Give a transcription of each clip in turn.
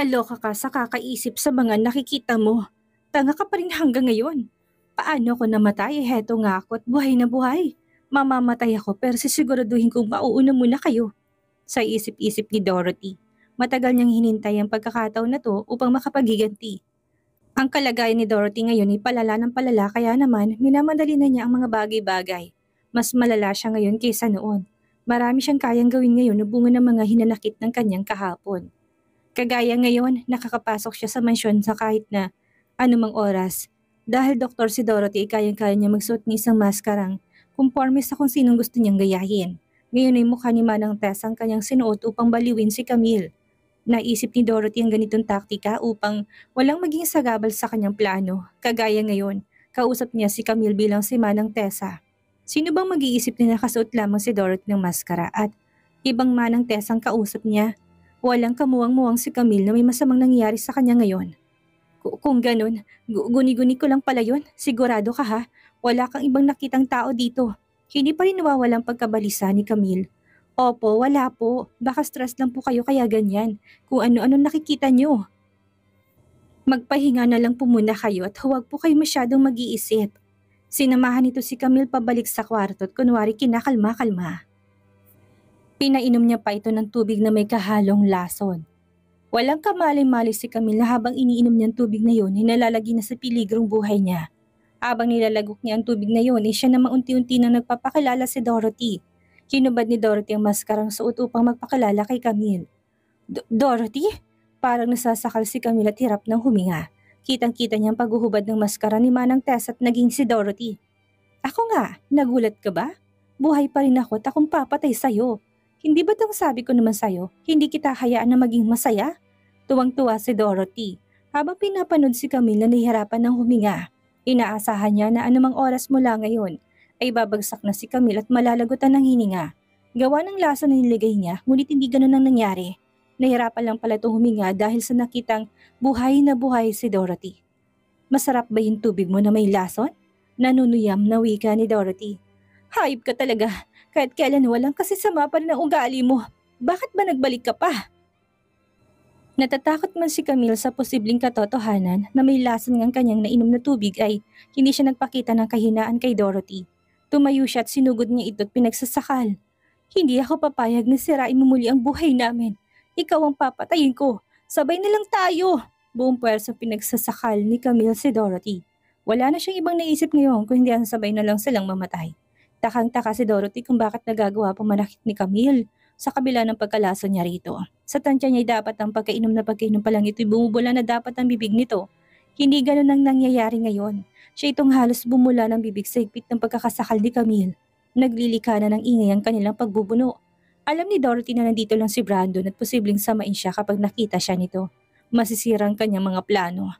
Maloka ka sa kakaisip sa mga nakikita mo. Tanga ka pa rin hanggang ngayon. Paano ko namatay? Heto nga ako at buhay na buhay. Mamamatay ako pero sisiguraduhin kong mauuna muna kayo. Sa isip-isip ni Dorothy, matagal niyang hinintay ang pagkakataon na to upang makapagiganti. Ang kalagayan ni Dorothy ngayon ay palala ng palala kaya naman minamadali na niya ang mga bagay-bagay. Mas malala siya ngayon kaysa noon. Marami siyang kayang gawin ngayon na bunga ng mga hinanakit ng kanyang kahapon. Kagaya ngayon, nakakapasok siya sa mansyon sa kahit na anumang oras. Dahil doktor si Dorothy, kayang-kaya niya magsuot ng isang maskarang kumporme sa kung sinong gusto niyang gayahin. Ngayon ay mukha ni Manang Tess ang kanyang sinuot upang baliwin si Camille. Naisip ni Dorothy ang ganitong taktika upang walang maging sagabal sa kanyang plano. Kagaya ngayon, kausap niya si Camille bilang si Manang Tessa. Sino bang mag-iisip na nakasuot lamang si Dorothy ng maskara at ibang Manang Tessa ang kausap niya? Walang kamuwang-muwang si Camille na may masamang nangyari sa kanya ngayon. kung ganun, guni-guni ko lang pala yun. Sigurado ka ha. Wala kang ibang nakitang tao dito. Hindi pa rin nawawalang pagkabalisa ni Camille. Opo, wala po. Baka stress lang po kayo kaya ganyan. Kung ano-ano nakikita nyo. Magpahinga na lang po muna kayo at huwag po kayo masyadong mag-iisip. Sinamahan nito si Camille pabalik sa kwarto at kunwari kinakalma-kalma. Pinainom niya pa ito ng tubig na may kahalong lason. Walang kamali-mali si Camilla habang iniinom niya tubig na yon ay nalalagi na sa piligrong buhay niya. Habang nilalagok niya ang tubig na yon ay siya namang unti-unti na nagpapakilala si Dorothy. Kinubad ni Dorothy ang maskarang suot upang magpakilala kay Camille. Dorothy? Parang nasasakal si Camille at hirap ng huminga. Kitang-kita niyang paghuhubad ng maskara ni Manang Tess at naging si Dorothy. Ako nga, nagulat ka ba? Buhay pa rin ako at akong papatay sa'yo. Hindi ba't ang sabi ko naman sa'yo, hindi kita hayaan na maging masaya? Tuwang-tuwa si Dorothy. Habang pinapanood si Camille na nahihirapan ng huminga, inaasahan niya na anumang oras mula ngayon ay babagsak na si Camille at malalagutan ng hininga. Gawa ng laso na niligay niya, ngunit hindi ganun ang nangyari. Nahirapan lang pala itong huminga dahil sa nakitang buhay na buhay si Dorothy. Masarap ba yung tubig mo na may lason? Nanunuyam na wika ni Dorothy. Hayop ka talaga. Kahit kailan walang kasisama pa rin ang ugali mo. Bakit ba nagbalik ka pa? Natatakot man si Camille sa posibleng katotohanan na may lasan ng kanyang nainom na tubig ay hindi siya nagpakita ng kahinaan kay Dorothy. Tumayo siya at sinugod niya ito at pinagsasakal. Hindi ako papayag na sirain mo muli ang buhay namin. Ikaw ang papatayin ko. Sabay na lang tayo. Buong puwersa pinagsasakal ni Camille si Dorothy. Wala na siyang ibang naisip ngayon kung hindi ang sabay na lang silang mamatay. Takang-taka si Dorothy kung bakit nagagawa pumanakit ni Camille sa kabila ng pagkalasa niya rito. Sa tansya niya dapat ang pagkainom na pagkainom pa lang ito'y bumubula na dapat ang bibig nito. Hindi ganun ang nangyayari ngayon. Siya itong halos bumula ng bibig sa higpit ng pagkakasakal ni Camille. Naglilika na ng ingay ang kanilang pagbubuno. Alam ni Dorothy na nandito lang si Brandon at posibleng samain siya kapag nakita siya nito. Masisira ang kanyang mga plano.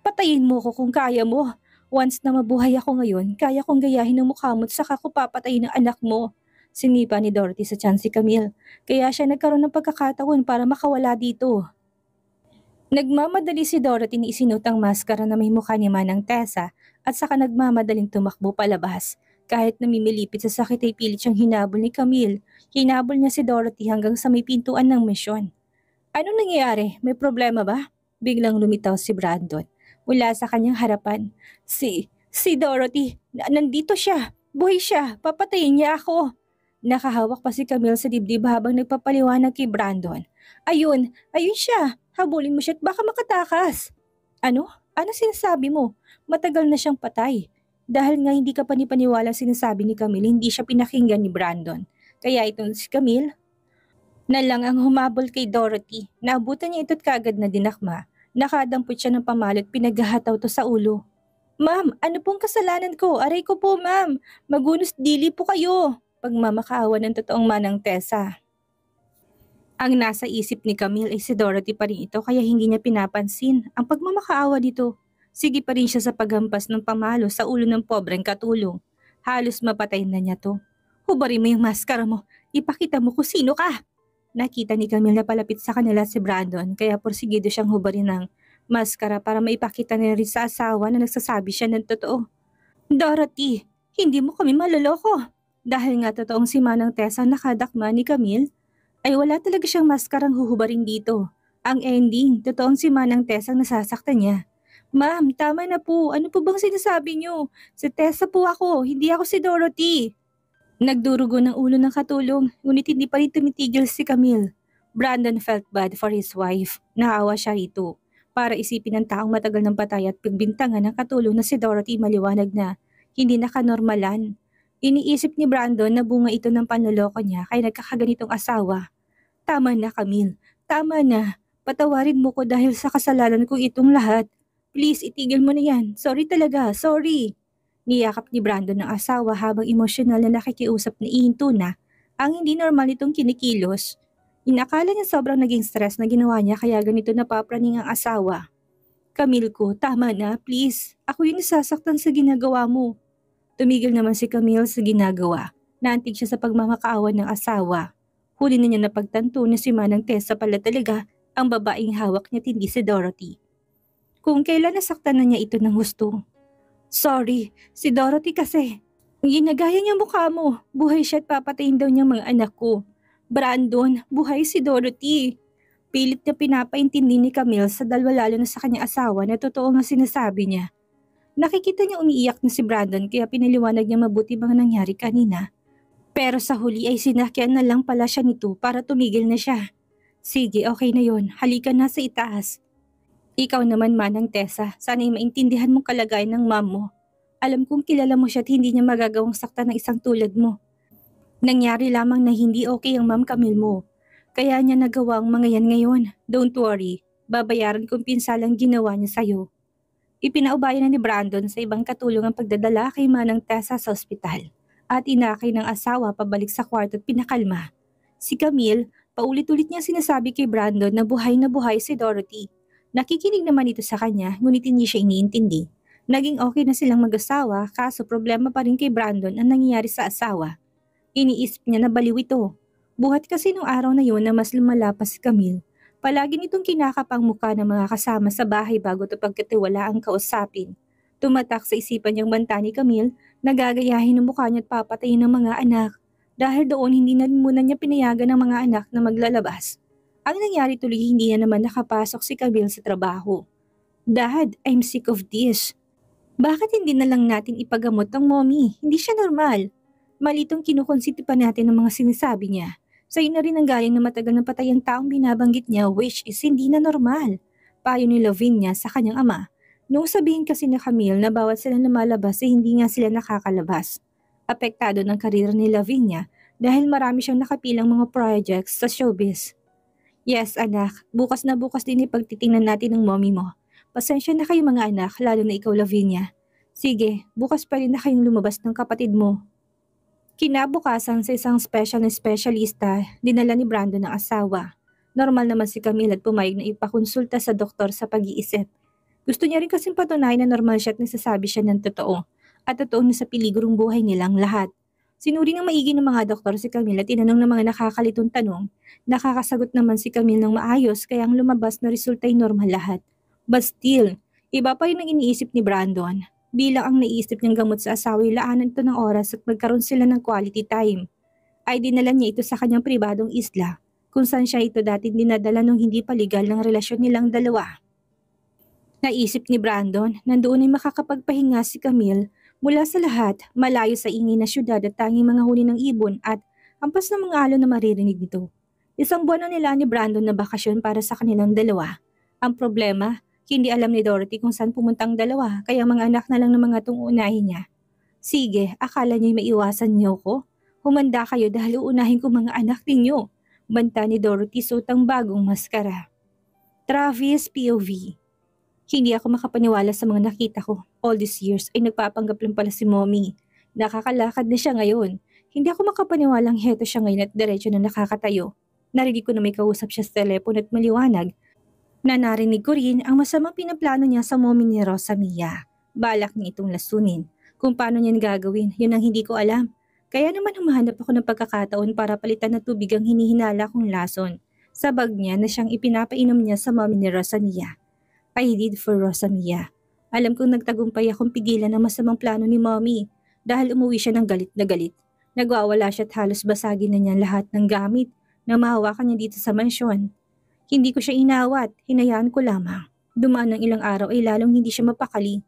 Patayin mo ko kung kaya mo. Once na mabuhay ako ngayon, kaya kong gayahin ang mukha mo't saka ko papatayin ang anak mo. Sinipa ni Dorothy sa chance si Camille, kaya siya nagkaroon ng pagkakataon para makawala dito. Nagmamadali si Dorothy ni isinuot ang maskara na may mukha ni Manang Tessa at saka nagmamadaling tumakbo palabas. Kahit namimilipit sa sakit ay pilit siyang hinabol ni Camille. Hinabol niya si Dorothy hanggang sa may pintuan ng misyon. Anong nangyayari? May problema ba? Biglang lumitaw si Brandon mula sa kanyang harapan. Si, si Dorothy, nandito siya, buhay siya, papatayin niya ako. Nakahawak pa si Camille sa dibdib habang nagpapaliwanag kay Brandon. Ayun, ayun siya, habulin mo siya at baka makatakas. Ano? Ano sinasabi mo? Matagal na siyang patay. Dahil nga hindi ka panipaniwala sinasabi ni Camille, hindi siya pinakinggan ni Brandon. Kaya itong si Camille, na lang ang humabol kay Dorothy. Naabutan niya ito't kagad na dinakma. Nakadampot siya ng pamalit, pinaghahataw to sa ulo. Ma'am, ano pong kasalanan ko? Aray ko po, ma'am. Magunos dili po kayo. Pagmamakaawa ng totoong manang Tessa. Ang nasa isip ni Camille ay si Dorothy pa rin ito kaya hindi niya pinapansin ang pagmamakaawa dito. Sige pa rin siya sa paghampas ng pamalo sa ulo ng pobreng katulong. Halos mapatay na niya to. Hubari mo yung maskara mo. Ipakita mo kung sino ka. Nakita ni Camille na palapit sa kanila si Brandon kaya porsigido siyang hubarin ng maskara para maipakita na rin sa asawa na nagsasabi siya ng totoo. Dorothy, hindi mo kami maloloko. Dahil nga totoong si Manang Tessa nakadakma ni Camille, ay wala talaga siyang maskarang huhubarin dito. Ang ending, totoong si Manang Tessa ang nasasaktan niya. Ma'am, tama na po. Ano po bang sinasabi niyo? Si Tessa po ako, hindi ako si Dorothy. Nagdurugo ng ulo ng katulong, ngunit hindi pa rin tumitigil si Camille. Brandon felt bad for his wife. Naawa siya rito. Para isipin ng taong matagal ng patay at pagbintangan ng katulong na si Dorothy maliwanag na hindi nakanormalan. Iniisip ni Brandon na bunga ito ng panloloko niya kaya nagkakaganitong asawa. Tama na Camille, tama na. Patawarin mo ko dahil sa kasalanan ko itong lahat. Please itigil mo na yan. Sorry talaga, sorry. Niyakap ni Brandon ng asawa habang emosyonal na nakikiusap ni Ihinto na ang hindi normal itong kinikilos. Inakala niya sobrang naging stress na ginawa niya kaya ganito napapraning ang asawa. Camille ko, tama na, please. Ako yung nasasaktan sa ginagawa mo. Tumigil naman si Camille sa ginagawa. Nantig siya sa pagmamakaawa ng asawa. Huli na niya napagtanto na si Manang Tessa pala talaga ang babaeng hawak niya tindi si Dorothy. Kung kailan nasaktan na niya ito ng husto, Sorry, si Dorothy kasi. Ginagaya niya mukha mo. Buhay siya at papatayin daw niya mga anak ko. Brandon, buhay si Dorothy. Pilit na pinapaintindi ni Camille sa dalwa lalo na sa kanyang asawa na totoo nga sinasabi niya. Nakikita niya umiiyak na si Brandon kaya pinaliwanag niya mabuti mga nangyari kanina. Pero sa huli ay sinakyan na lang pala siya nito para tumigil na siya. Sige, okay na yon. Halika na sa itaas. Ikaw naman, Manang Tessa, sana'y maintindihan mong kalagayan ng mom mo. Alam kong kilala mo siya at hindi niya magagawang sakta ng isang tulad mo. Nangyari lamang na hindi okay ang ma'am Camille mo. Kaya niya nagawa ang mga yan ngayon. Don't worry, babayaran kong pinsalang ginawa niya sa'yo. Ipinaubaya na ni Brandon sa ibang katulong ang pagdadala kay Manang Tessa sa ospital at inakay ng asawa pabalik sa kwarto at pinakalma. Si Camille, paulit-ulit niya sinasabi kay Brandon na buhay na buhay si Dorothy Nakikinig naman ito sa kanya, ngunit hindi siya iniintindi. Naging okay na silang mag-asawa, kaso problema pa rin kay Brandon ang nangyayari sa asawa. Iniisip niya na baliw ito. Buhat kasi nung araw na yon na mas lumalapas si Camille, palagi nitong kinakapang mukha ng mga kasama sa bahay bago ito pagkatiwala ang kausapin. Tumatak sa isipan niyang banta ni Camille, nagagayahin ang mukha niya at papatayin ang mga anak. Dahil doon hindi na muna niya pinayagan ng mga anak na maglalabas. Ang nangyari tuloy hindi na naman nakapasok si Camille sa trabaho. Dad, I'm sick of this. Bakit hindi na lang natin ipagamot ang mommy? Hindi siya normal. Malitong kinukonsiti pa natin ang mga sinasabi niya. Sa'yo na rin ang galing na matagal na patay ang taong binabanggit niya which is hindi na normal. Payo ni Lavinia sa kanyang ama. Nung sabihin kasi ni Camille na bawat sila lumalabas ay eh hindi nga sila nakakalabas. Apektado ng karera ni Lavinia dahil marami siyang nakapilang mga projects sa showbiz. Yes, anak. Bukas na bukas din ipagtitingnan natin ng mommy mo. Pasensya na kayo mga anak, lalo na ikaw Lavinia. Sige, bukas pa rin na kayong lumabas ng kapatid mo. Kinabukasan sa isang special na specialista, dinala ni Brandon ang asawa. Normal naman si Camille at pumayag na ipakonsulta sa doktor sa pag-iisip. Gusto niya rin kasing patunay na normal siya at nasasabi siya ng totoo at totoo na sa piligurong buhay nilang lahat. Sinuri ng maigi ng mga doktor si Camille at tinanong ng mga nakakalitong tanong. Nakakasagot naman si Camille ng maayos kaya ang lumabas na resulta ay normal lahat. But still, iba pa rin ang iniisip ni Brandon. Bilang ang naiisip niyang gamot sa asawa ay laanan ito ng oras at magkaroon sila ng quality time. Ay dinala niya ito sa kanyang pribadong isla kung saan siya ito dati dinadala nung hindi pa legal ng relasyon nilang dalawa. Naisip ni Brandon nandoon ay makakapagpahinga si Camille Mula sa lahat, malayo sa ingay na syudad at tanging mga huni ng ibon at ampas ng mga alon na maririnig nito. Isang buwan na nila ni Brandon na bakasyon para sa kanilang dalawa. Ang problema, hindi alam ni Dorothy kung saan pumuntang dalawa kaya mga anak na lang ng mga tungunahin niya. Sige, akala niyo'y maiwasan niyo ko? Humanda kayo dahil uunahin ko mga anak ninyo. Banta ni Dorothy sutang bagong maskara. Travis POV hindi ako makapaniwala sa mga nakita ko. All these years ay nagpapanggap lang pala si mommy. Nakakalakad na siya ngayon. Hindi ako makapaniwalang heto siya ngayon at diretso na nakakatayo. Narinig ko na may kausap siya sa telepono at maliwanag na narinig ko rin ang masamang pinaplano niya sa mommy ni Rosa Mia. Balak niya itong lasunin. Kung paano niyan gagawin, yun ang hindi ko alam. Kaya naman humahanap ako ng pagkakataon para palitan na tubig ang hinihinala kong lason. Sa bag niya na siyang ipinapainom niya sa mommy ni Rosa Mia. I did for Rosamia. Alam kong nagtagumpay akong pigilan ang masamang plano ni mommy dahil umuwi siya ng galit na galit. Nagwawala siya at halos basagin na niya lahat ng gamit na mahawakan niya dito sa mansyon. Hindi ko siya inawat, hinayaan ko lamang. Dumaan ng ilang araw ay lalong hindi siya mapakali.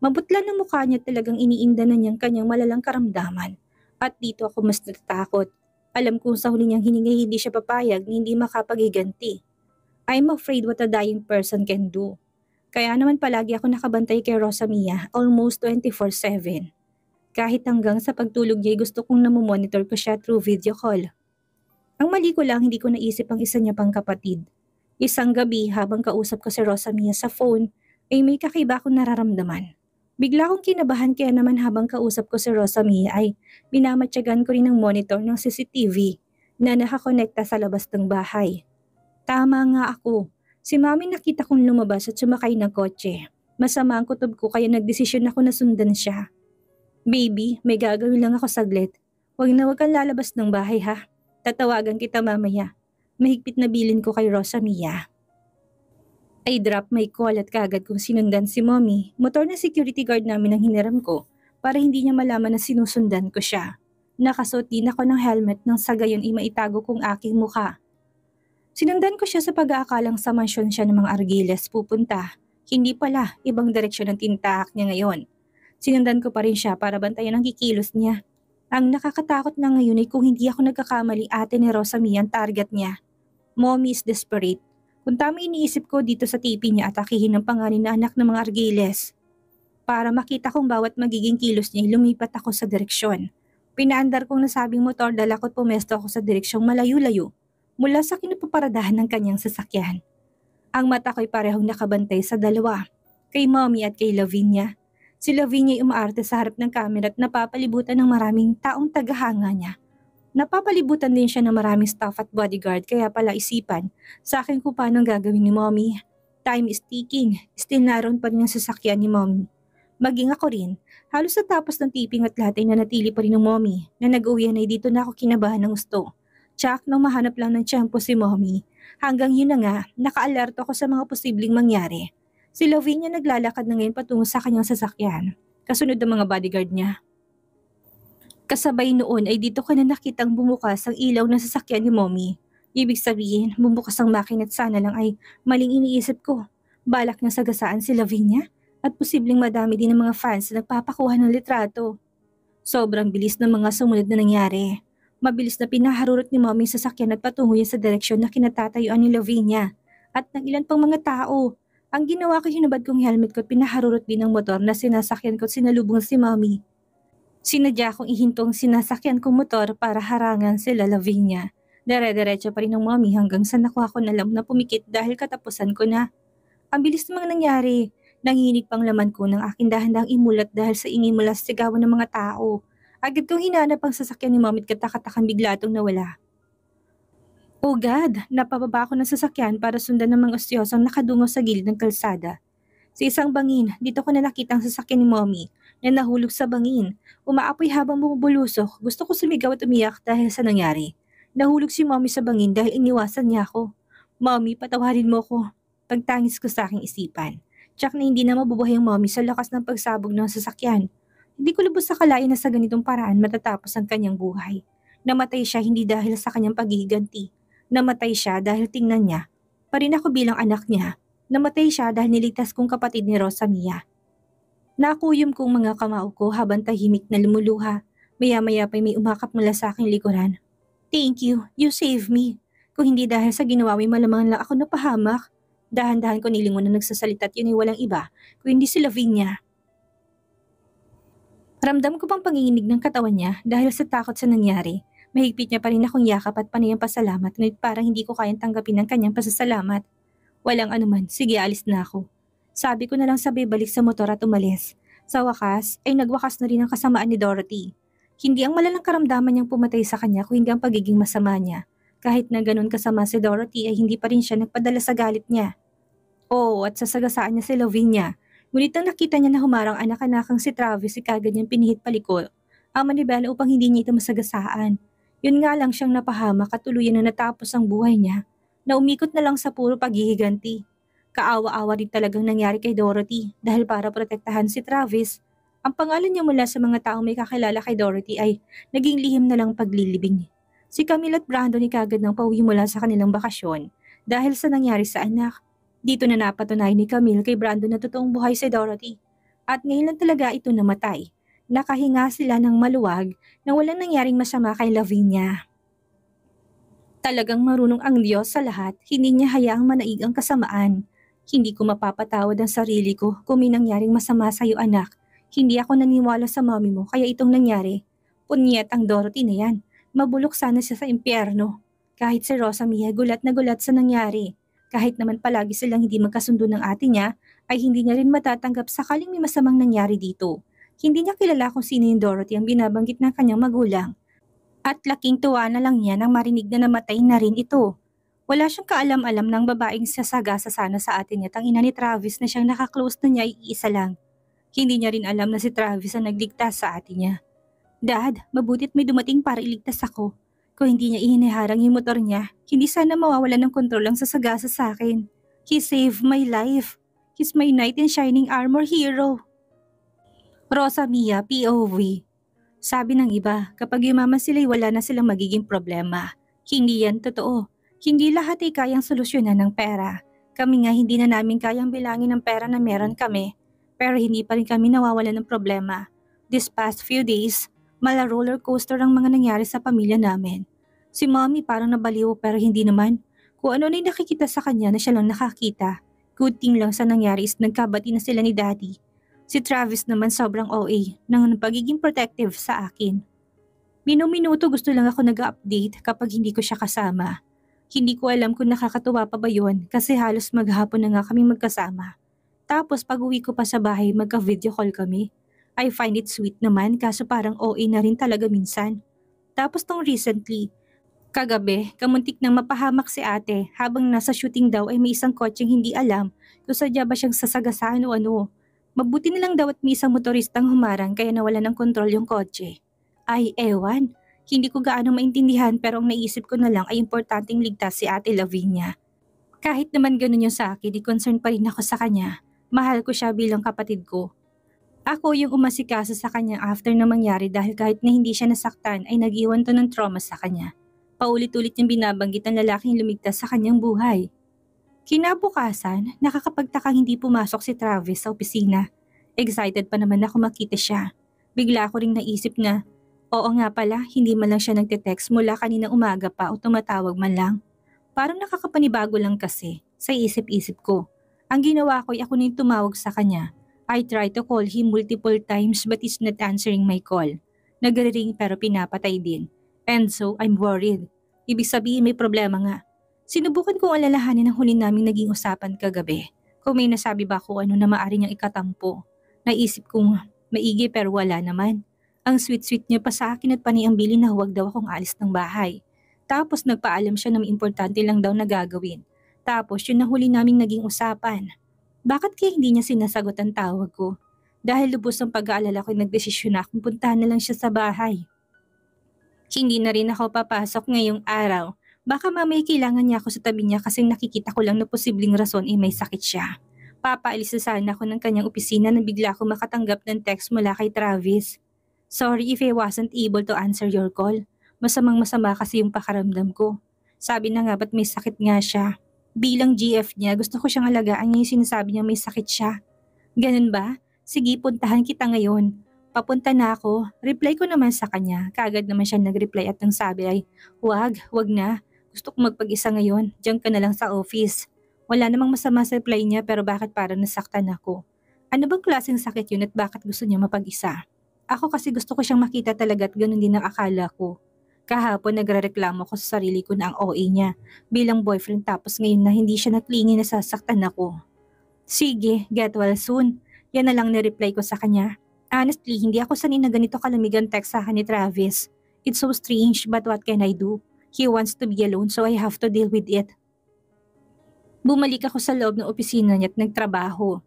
Mabutla na mukha niya talagang iniinda na niyang kanyang malalang karamdaman. At dito ako mas natatakot. Alam kong sa huli niyang hininga hindi siya papayag na hindi makapagiganti. I'm afraid what a dying person can do. Kaya naman palagi ako nakabantay kay Rosamia almost 24-7. Kahit hanggang sa pagtulog niya gusto kong namumonitor ko siya through video call. Ang mali ko lang hindi ko naisip ang isa niya pang kapatid. Isang gabi habang kausap ko si Rosamia sa phone ay may kakaiba akong nararamdaman. Bigla akong kinabahan kaya naman habang kausap ko si Rosamia ay minamatyagan ko rin ang monitor ng CCTV na nakakonekta sa labas ng bahay. Tama nga ako. Si mami nakita kong lumabas at sumakay ng kotse. Masama ang kutob ko kaya nagdesisyon ako na sundan siya. Baby, may gagawin lang ako saglit. Huwag na huwag kang lalabas ng bahay ha. Tatawagan kita mamaya. Mahigpit na bilin ko kay Rosa Mia. I drop my call at kagad kong sinundan si mommy. Motor na security guard namin ang hiniram ko para hindi niya malaman na sinusundan ko siya. Nakasuot din ako ng helmet nang sagayon gayon ay maitago kong aking mukha. Sinundan ko siya sa pag-aakalang sa mansyon siya ng mga Argiles pupunta. Hindi pala, ibang direksyon ang tintaak niya ngayon. Sinundan ko pa rin siya para bantayan ang kikilos niya. Ang nakakatakot na ngayon ay kung hindi ako nagkakamali ate ni Rosamie ang target niya. Mommy is desperate. Kung tama iniisip ko dito sa tipi niya at akihin ng panganin na anak ng mga Argiles. Para makita kong bawat magiging kilos niya lumipat ako sa direksyon. Pinaandar kong nasabing motor dala ko't pumesto ako sa direksyong malayo-layo mula sa kinupaparadahan ng kanyang sasakyan. Ang mata ko'y parehong nakabantay sa dalawa, kay Mommy at kay Lavinia. Si Lavinia ay umaarte sa harap ng kamera at napapalibutan ng maraming taong tagahanga niya. Napapalibutan din siya ng maraming staff at bodyguard kaya pala isipan sa akin kung paano gagawin ni Mommy. Time is ticking, still naroon pa rin ang sasakyan ni Mommy. Maging ako rin, halos sa tapos ng taping at lahat ay nanatili pa rin ng mommy na nag-uwi na eh, dito na ako kinabahan ng gusto. Tsak nang mahanap lang ng tiyempo si mommy. Hanggang yun na nga, nakaalerto ko sa mga posibleng mangyari. Si Lavinia naglalakad na ngayon patungo sa kanyang sasakyan, kasunod ng mga bodyguard niya. Kasabay noon ay dito ko na nakitang bumukas ang ilaw ng sasakyan ni mommy. Ibig sabihin, bumukas ang makina at sana lang ay maling iniisip ko. Balak niya sagasaan si Lavinia at posibleng madami din ng mga fans na nagpapakuha ng litrato. Sobrang bilis ng mga sumunod na nangyari. Mabilis na pinaharurot ni Mommy sa sakyan at patungo niya sa direksyon na kinatatayuan ni Lavinia at ng ilan pang mga tao. Ang ginawa ko hinubad kong helmet ko at pinaharurot din ang motor na sinasakyan ko at sinalubong si Mommy. Sinadya kong ihintong sinasakyan kong motor para harangan sila Lavinia. Dere-derecho pa rin ng mommy hanggang sa nakuha ko na lam na pumikit dahil katapusan ko na. Ang bilis namang nangyari. Nanginig pang laman ko ng aking dahandang imulat dahil sa ingay mula sa sigawan ng mga tao. Agad kong hinanap ang sasakyan ni Mom at katakatakang bigla itong nawala. Oh God, napababa ako ng sasakyan para sundan ng mga ostyosang nakadungo sa gilid ng kalsada. Sa isang bangin, dito ko na nakita ang sasakyan ni Mommy na nahulog sa bangin. Umaapoy habang bumubulusok. Gusto ko sumigaw at umiyak dahil sa nangyari. Nahulog si Mommy sa bangin dahil iniwasan niya ako. Mommy, patawarin mo ko. Pagtangis ko sa aking isipan. Tsak na hindi na mabubuhay ang Mommy sa lakas ng pagsabog ng sasakyan. Hindi ko lubos akalain na sa ganitong paraan matatapos ang kanyang buhay. Namatay siya hindi dahil sa kanyang pagiganti. Namatay siya dahil tingnan niya. Pa rin ako bilang anak niya. Namatay siya dahil niligtas kong kapatid ni Rosa Mia. Nakuyom kong mga kamao ko habang tahimik na lumuluha. Maya-maya pa'y may umakap mula sa aking likuran. Thank you. You saved me. Kung hindi dahil sa ginawa may malamang lang ako napahamak. Dahan-dahan ko nilingon na nagsasalita yun ay walang iba. Kung hindi si Lavinia. Ramdam ko pang panginginig ng katawan niya dahil sa takot sa nangyari. Mahigpit niya pa rin akong yakap at panayang pasalamat ngunit parang hindi ko kayang tanggapin ang kanyang pasasalamat. Walang anuman, sige alis na ako. Sabi ko na lang sabay balik sa motor at umalis. Sa wakas, ay nagwakas na rin ang kasamaan ni Dorothy. Hindi ang malalang karamdaman niyang pumatay sa kanya kundi ang pagiging masama niya. Kahit na ganun kasama si Dorothy ay hindi pa rin siya nagpadala sa galit niya. Oo, oh, at sasagasaan niya si Lavinia Ngunit nang nakita niya na humarang anak-anakang si Travis si kagad niyang pinihit paliko ang manibela upang hindi niya ito masagasaan. Yun nga lang siyang napahama katuluyan na natapos ang buhay niya na umikot na lang sa puro paghihiganti. Kaawa-awa din talagang nangyari kay Dorothy dahil para protektahan si Travis, ang pangalan niya mula sa mga taong may kakilala kay Dorothy ay naging lihim na lang paglilibing. Si Camille at Brandon ni kagad nang pauwi mula sa kanilang bakasyon dahil sa nangyari sa anak dito na napatunay ni Camille kay Brandon na totoong buhay si Dorothy. At ngayon lang talaga ito namatay. Nakahinga sila ng maluwag na walang nangyaring masama kay Lavinia. Talagang marunong ang Diyos sa lahat, hindi niya hayaang manaig ang kasamaan. Hindi ko mapapatawad ang sarili ko kung may nangyaring masama sa iyo anak. Hindi ako naniwala sa mami mo kaya itong nangyari. Punyet ang Dorothy na yan. Mabulok sana siya sa impyerno. Kahit si Rosa Mia gulat na gulat sa nangyari. Kahit naman palagi silang hindi magkasundo ng ate niya, ay hindi niya rin matatanggap sakaling may masamang nangyari dito. Hindi niya kilala kung sino yung Dorothy ang binabanggit ng kanyang magulang. At laking tuwa na lang niya nang marinig na namatay na rin ito. Wala siyang kaalam-alam ng babaeng sasagasa sana sa atin niya tang ina ni Travis na siyang nakaklose na niya ay isa lang. Hindi niya rin alam na si Travis ang nagligtas sa atin niya. Dad, mabutit may dumating para iligtas ako. Kung hindi niya ihiniharang yung motor niya, hindi sana mawawala ng kontrol ang sasagasa sa akin. He saved my life. He's my knight in shining armor hero. Rosa Mia, POV. Sabi ng iba, kapag yumaman sila'y wala na silang magiging problema. Hindi yan totoo. Hindi lahat ay kayang solusyonan ng pera. Kami nga hindi na namin kayang bilangin ng pera na meron kami. Pero hindi pa rin kami nawawalan ng problema. This past few days, Mala roller coaster ang mga nangyari sa pamilya namin. Si mommy parang nabaliw pero hindi naman. Kung ano na nakikita sa kanya na siya lang nakakita. Good thing lang sa nangyari is nagkabati na sila ni daddy. Si Travis naman sobrang OA ng pagiging protective sa akin. Minuminuto gusto lang ako nag-update kapag hindi ko siya kasama. Hindi ko alam kung nakakatuwa pa ba yon kasi halos maghapon na nga kami magkasama. Tapos pag uwi ko pa sa bahay magka-video call kami. I find it sweet naman kaso parang OA na rin talaga minsan. Tapos tong recently, kagabi, kamuntik nang mapahamak si ate habang nasa shooting daw ay may isang kotseng hindi alam kung sadya ba siyang sasagasaan o ano. Mabuti nilang daw at may isang motoristang humarang kaya nawala ng kontrol yung kotse. Ay, ewan. Hindi ko gaano maintindihan pero ang naisip ko na lang ay importanteng ligtas si ate Lavinia. Kahit naman ganun yung sa akin, di concern pa rin ako sa kanya. Mahal ko siya bilang kapatid ko. Ako yung umasikaso sa kanya after na mangyari dahil kahit na hindi siya nasaktan ay nag-iwan to ng trauma sa kanya. Paulit-ulit niyang binabanggit ang lalaking lumigtas sa kanyang buhay. Kinabukasan, nakakapagtakang hindi pumasok si Travis sa opisina. Excited pa naman ako makita siya. Bigla ko ring naisip na, oo nga pala, hindi man lang siya nagte-text mula kanina umaga pa o tumatawag man lang. Parang nakakapanibago lang kasi sa isip-isip ko. Ang ginawa ko ay ako na yung tumawag sa kanya I try to call him multiple times but he's not answering my call. nagre pero pinapatay din. And so, I'm worried. Ibig sabihin may problema nga. Sinubukan kong alalahanin ang huli naming naging usapan kagabi. Kung may nasabi ba ako ano na maari niyang ikatampo. Naisip kong maigi pero wala naman. Ang sweet-sweet niya pa sa akin at paniambili na huwag daw akong alis ng bahay. Tapos nagpaalam siya na may importante lang daw na gagawin. Tapos yun na huli naming naging usapan. Bakit kaya hindi niya sinasagot ang tawag ko? Dahil lubos ang pag-aalala ko nagdesisyon na akong puntahan na lang siya sa bahay. Hindi na rin ako papasok ngayong araw. Baka mamaya kailangan niya ako sa tabi niya kasi nakikita ko lang na posibleng rason ay eh, may sakit siya. Papaalis na sana ako ng kanyang opisina nang bigla ako makatanggap ng text mula kay Travis. Sorry if I wasn't able to answer your call. Masamang masama kasi yung pakaramdam ko. Sabi na nga ba't may sakit nga siya. Bilang GF niya, gusto ko siyang alagaan niya yung sinasabi niya may sakit siya. Ganun ba? Sige, puntahan kita ngayon. Papunta na ako. Reply ko naman sa kanya. Kaagad naman siya nag-reply at nang sabi ay, wag, wag na. Gusto ko magpag-isa ngayon. Diyan ka na lang sa office. Wala namang masama sa reply niya pero bakit parang nasaktan ako? Ano bang klaseng sakit yun at bakit gusto niya mapag-isa? Ako kasi gusto ko siyang makita talaga at ganun din ang akala ko. Kahapon nagrereklamo ko sa sarili ko na ang OA niya bilang boyfriend tapos ngayon na hindi siya naklingi na sasaktan ako. Sige, get well soon. Yan na lang na-reply ko sa kanya. Honestly, hindi ako sanay na ganito kalamigan text sa akin ni Travis. It's so strange but what can I do? He wants to be alone so I have to deal with it. Bumalik ako sa loob ng opisina niya at nagtrabaho.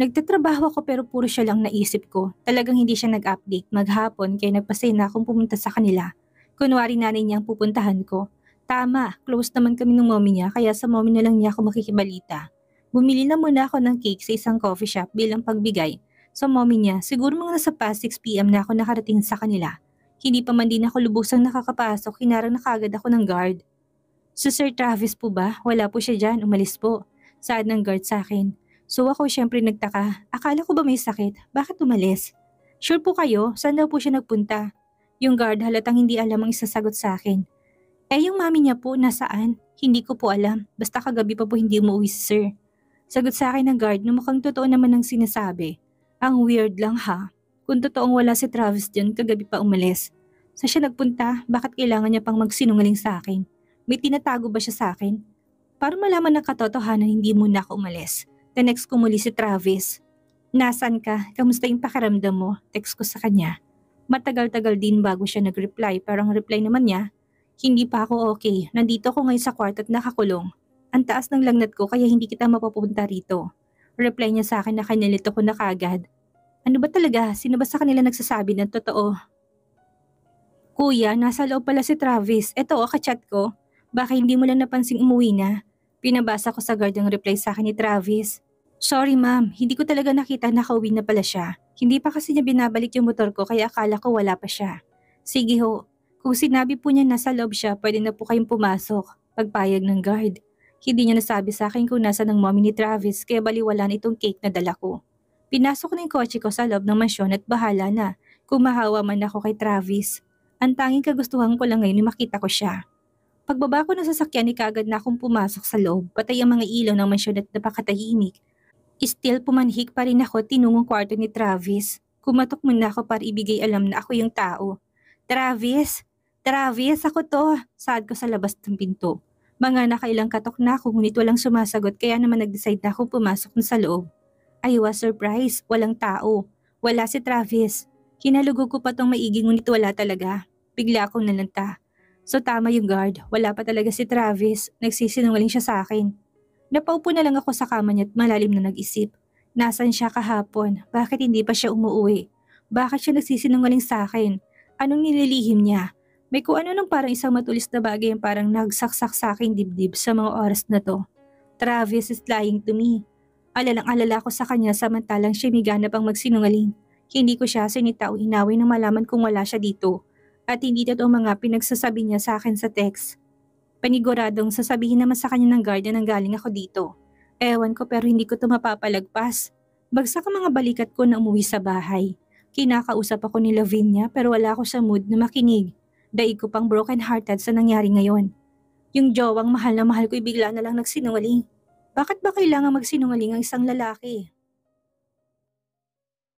Nagtatrabaho ako pero puro siya lang naisip ko. Talagang hindi siya nag-update maghapon kaya nagpasay na akong pumunta sa kanila Kunwari nanay niya ang pupuntahan ko. Tama, close naman kami ng mommy niya kaya sa mommy na lang niya ako makikibalita. Bumili na muna ako ng cake sa isang coffee shop bilang pagbigay. Sa so, mommy niya, siguro mga nasa past 6pm na ako nakarating sa kanila. Hindi pa man din ako lubusang nakakapasok, hinarang na kagad ako ng guard. So Sir Travis po ba? Wala po siya dyan, umalis po. Saad ng guard sa akin. So ako syempre nagtaka, akala ko ba may sakit? Bakit umalis? Sure po kayo, saan daw po siya nagpunta? Yung guard halatang hindi alam ang isasagot sa akin. Eh yung mami niya po, nasaan? Hindi ko po alam. Basta kagabi pa po hindi umuwi sir. Sagot sa akin ng guard na mukhang totoo naman ang sinasabi. Ang weird lang ha. Kung totoong wala si Travis dyan, kagabi pa umalis. Sa siya nagpunta, bakit kailangan niya pang magsinungaling sa akin? May tinatago ba siya sa akin? Para malaman ng katotohanan, hindi muna ako umalis. The next ko muli si Travis. Nasaan ka? Kamusta yung pakaramdam mo? Text ko sa kanya. Matagal-tagal din bago siya nag-reply pero ang reply naman niya, hindi pa ako okay, nandito ko ngayon sa kwarto at nakakulong. Ang taas ng lagnat ko kaya hindi kita mapapunta rito. Reply niya sa akin na kanilito ko na kagad. Ano ba talaga? Sino ba sa kanila nagsasabi ng totoo? Kuya, nasa loob pala si Travis. Eto o, oh, kachat ko. Baka hindi mo lang napansing umuwi na. Pinabasa ko sa guard ang reply sa akin ni Travis. Sorry ma'am, hindi ko talaga nakita na nakauwi na pala siya. Hindi pa kasi niya binabalik yung motor ko kaya akala ko wala pa siya. Sige ho, kung sinabi po niya nasa loob siya, pwede na po kayong pumasok. Pagpayag ng guard. Hindi niya nasabi sa akin kung nasa ng mommy ni Travis kaya baliwalan itong cake na dala ko. Pinasok na yung kotse ko sa loob ng mansyon at bahala na kung mahawa man ako kay Travis. Ang tanging kagustuhan ko lang ngayon makita ko siya. Pagbaba ko ng sasakyan ni kagad na akong pumasok sa loob, patay ang mga ilaw ng mansyon at napakatahimik Still pumanhik pa rin ako tinungong kwarto ni Travis. Kumatok muna ako para ibigay alam na ako yung tao. Travis! Travis! Ako to! Saad ko sa labas ng pinto. Mga nakailang katok na ako ngunit walang sumasagot kaya naman nag-decide na akong pumasok sa loob. I was surprised. Walang tao. Wala si Travis. Kinalugo ko pa tong maigi ngunit wala talaga. Bigla akong nalanta. So tama yung guard. Wala pa talaga si Travis. Nagsisinungaling siya sa akin. Napaupo na lang ako sa kama niya at malalim na nag-isip. Nasaan siya kahapon? Bakit hindi pa siya umuwi? Bakit siya nagsisinungaling sa akin? Anong nililihim niya? May kung ano nang parang isang matulis na bagay ang parang nagsaksak sa akin dibdib sa mga oras na to. Travis is lying to me. Alalang-alala ko sa kanya samantalang siya may ganap ang magsinungaling. Hindi ko siya sinitaw o hinawin nang malaman kung wala siya dito. At hindi totoo mga pinagsasabi niya sa akin sa text. Paniguradong sasabihin naman sa kanya ng guardian ang galing ako dito. Ewan ko pero hindi ko ito mapapalagpas. Bagsak ang mga balikat ko na umuwi sa bahay. Kinakausap ako ni Lavinia pero wala ako sa mood na makinig. Daig ko pang broken hearted sa nangyari ngayon. Yung jowang mahal na mahal ko bigla na lang nagsinungaling. Bakit ba kailangan magsinungaling ang isang lalaki?